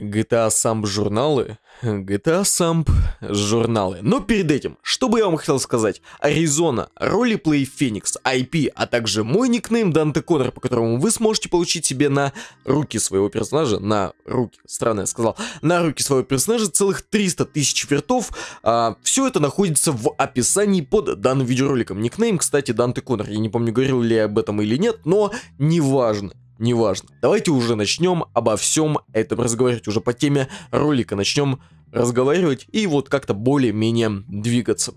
GTA Samp журналы. GTA Samp журналы. Но перед этим, что бы я вам хотел сказать? Аризона, Ролиплей Феникс, IP, а также мой никнейм Данте Коннор, по которому вы сможете получить себе на руки своего персонажа, на руки, странно я сказал, на руки своего персонажа целых 300 тысяч вертов. А, все это находится в описании под данным видеороликом. Никнейм, кстати, Данте Коннор. Я не помню, говорил ли я об этом или нет, но неважно неважно. Давайте уже начнем обо всем этом разговаривать уже по теме ролика. Начнем разговаривать и вот как-то более-менее двигаться.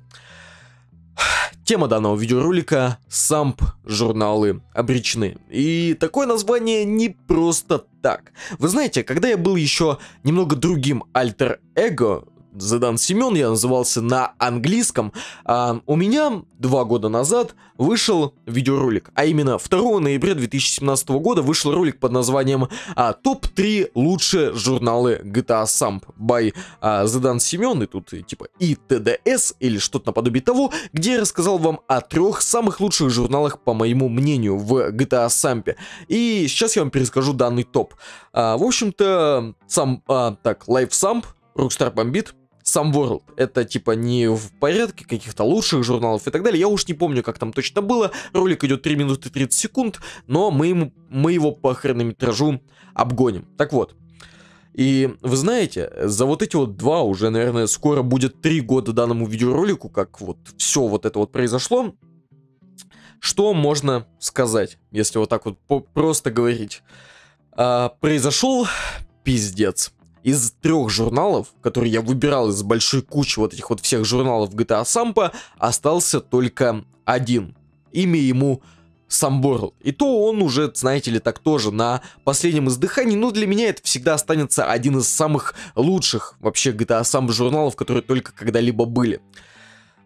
Тема данного видеоролика – самп журналы обречены. И такое название не просто так. Вы знаете, когда я был еще немного другим альтер-эго, Задан Семен, я назывался на английском. А, у меня два года назад вышел видеоролик, а именно 2 ноября 2017 года вышел ролик под названием а, «Топ-3 лучшие журналы GTA Samp» by а, Задан Семен, и тут типа и ТДС или что-то наподобие того, где я рассказал вам о трех самых лучших журналах, по моему мнению, в GTA Samp. И сейчас я вам перескажу данный топ. А, в общем-то, сам, а, так, Life Samp, Rockstar бомбит, сам World. Это типа не в порядке каких-то лучших журналов и так далее. Я уж не помню, как там точно было. Ролик идет 3 минуты 30 секунд, но мы, ему, мы его по хронометражу обгоним. Так вот. И вы знаете, за вот эти вот два, уже, наверное, скоро будет три года данному видеоролику, как вот все вот это вот произошло, что можно сказать, если вот так вот просто говорить? А, произошел пиздец трех журналов, которые я выбирал из большой кучи вот этих вот всех журналов GTA а Сампа, остался только один. Имя ему Самборл. И то он уже, знаете ли, так тоже на последнем издыхании, но для меня это всегда останется один из самых лучших вообще GTA а Самбо журналов, которые только когда-либо были.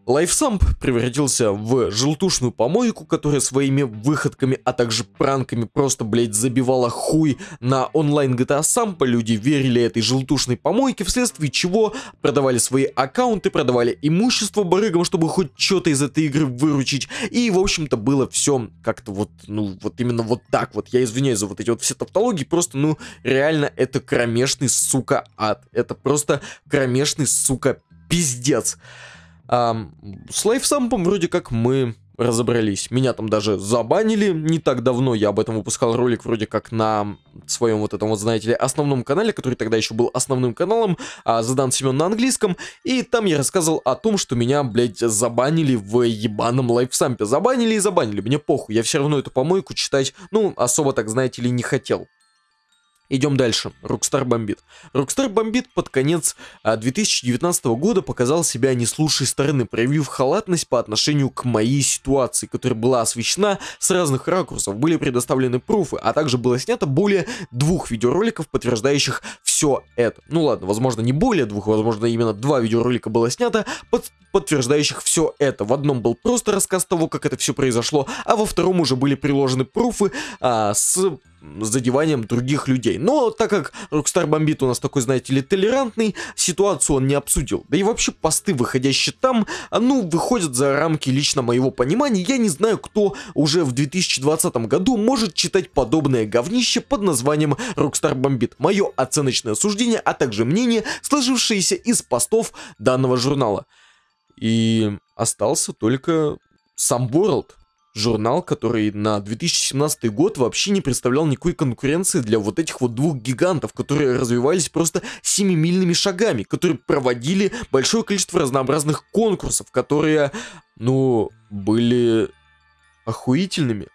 Лайфсамп превратился в желтушную помойку, которая своими выходками, а также пранками просто, блядь, забивала хуй на онлайн GTA Сампа. Люди верили этой желтушной помойке, вследствие чего продавали свои аккаунты, продавали имущество барыгам, чтобы хоть что-то из этой игры выручить. И, в общем-то, было все как-то вот, ну, вот именно вот так вот. Я извиняюсь за вот эти вот все тавтологии, просто, ну, реально это кромешный, сука, ад. Это просто кромешный, сука, пиздец. А, с лайфсампом вроде как мы разобрались. Меня там даже забанили не так давно. Я об этом выпускал ролик вроде как на своем вот этом вот, знаете ли, основном канале, который тогда еще был основным каналом, а, задан Семен на английском. И там я рассказывал о том, что меня, блядь, забанили в ебаном лайфсампе. Забанили и забанили. Мне похуй. Я все равно эту помойку читать, ну, особо так, знаете ли, не хотел. Идем дальше. Рокстар бомбит. Рокстар бомбит под конец 2019 а, года показал себя не с лучшей стороны, проявив халатность по отношению к моей ситуации, которая была освещена с разных ракурсов, были предоставлены пруфы, а также было снято более двух видеороликов, подтверждающих все это. Ну ладно, возможно не более двух, возможно именно два видеоролика было снято, под, подтверждающих все это. В одном был просто рассказ того, как это все произошло, а во втором уже были приложены пруфы а, с задеванием других людей. Но так как Rockstar Бомбит у нас такой, знаете ли, толерантный, ситуацию он не обсудил. Да и вообще посты, выходящие там, ну, выходят за рамки лично моего понимания. Я не знаю, кто уже в 2020 году может читать подобное говнище под названием Rockstar Бомбит. Мое оценочное суждение, а также мнение, сложившееся из постов данного журнала. И остался только сам World журнал, который на 2017 год вообще не представлял никакой конкуренции для вот этих вот двух гигантов, которые развивались просто семимильными шагами, которые проводили большое количество разнообразных конкурсов, которые, ну, были охуительными,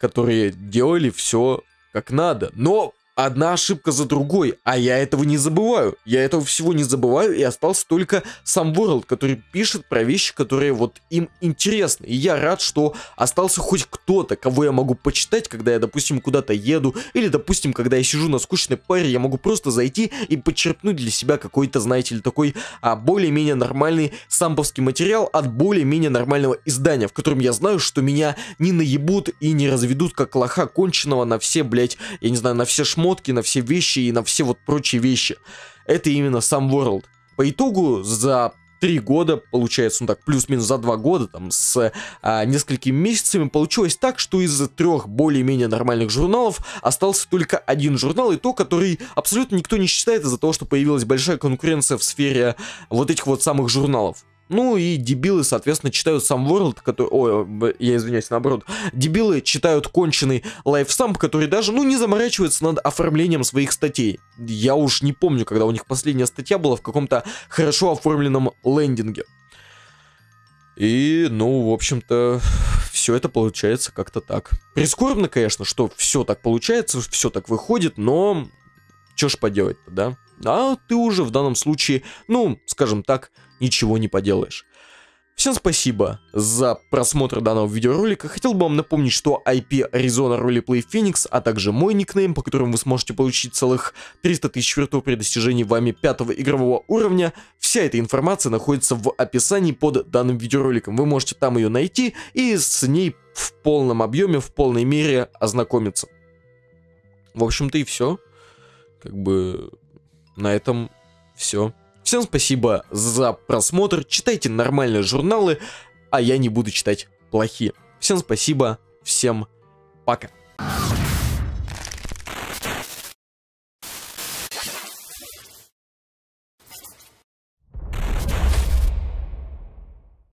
которые делали все как надо. Но одна ошибка за другой, а я этого не забываю. Я этого всего не забываю, и остался только сам World, который пишет про вещи, которые вот им интересны. И я рад, что остался хоть кто-то, кого я могу почитать, когда я, допустим, куда-то еду, или, допустим, когда я сижу на скучной паре, я могу просто зайти и подчерпнуть для себя какой-то, знаете ли, такой а, более-менее нормальный самповский материал от более-менее нормального издания, в котором я знаю, что меня не наебут и не разведут как лоха конченого на все, блять, я не знаю, на все шмотки, намотки, на все вещи и на все вот прочие вещи. Это именно сам World. По итогу за три года, получается, ну так, плюс-минус за два года, там, с а, несколькими месяцами, получилось так, что из трех более-менее нормальных журналов остался только один журнал, и то, который абсолютно никто не считает из-за того, что появилась большая конкуренция в сфере вот этих вот самых журналов. Ну и дебилы, соответственно, читают сам World, который... Ой, я извиняюсь, наоборот. Дебилы читают конченый лайфсамп, который даже, ну, не заморачивается над оформлением своих статей. Я уж не помню, когда у них последняя статья была в каком-то хорошо оформленном лендинге. И, ну, в общем-то, все это получается как-то так. Прискорбно, конечно, что все так получается, все так выходит, но что ж поделать-то, да? А ты уже в данном случае, ну, скажем так, ничего не поделаешь. Всем спасибо за просмотр данного видеоролика. Хотел бы вам напомнить, что IP Arizona Roleplay Phoenix, а также мой никнейм, по которому вы сможете получить целых 300 тысяч вертов при достижении вами пятого игрового уровня, вся эта информация находится в описании под данным видеороликом. Вы можете там ее найти и с ней в полном объеме, в полной мере ознакомиться. В общем-то и все. Как бы на этом все. Всем спасибо за просмотр. Читайте нормальные журналы, а я не буду читать плохие. Всем спасибо, всем пока.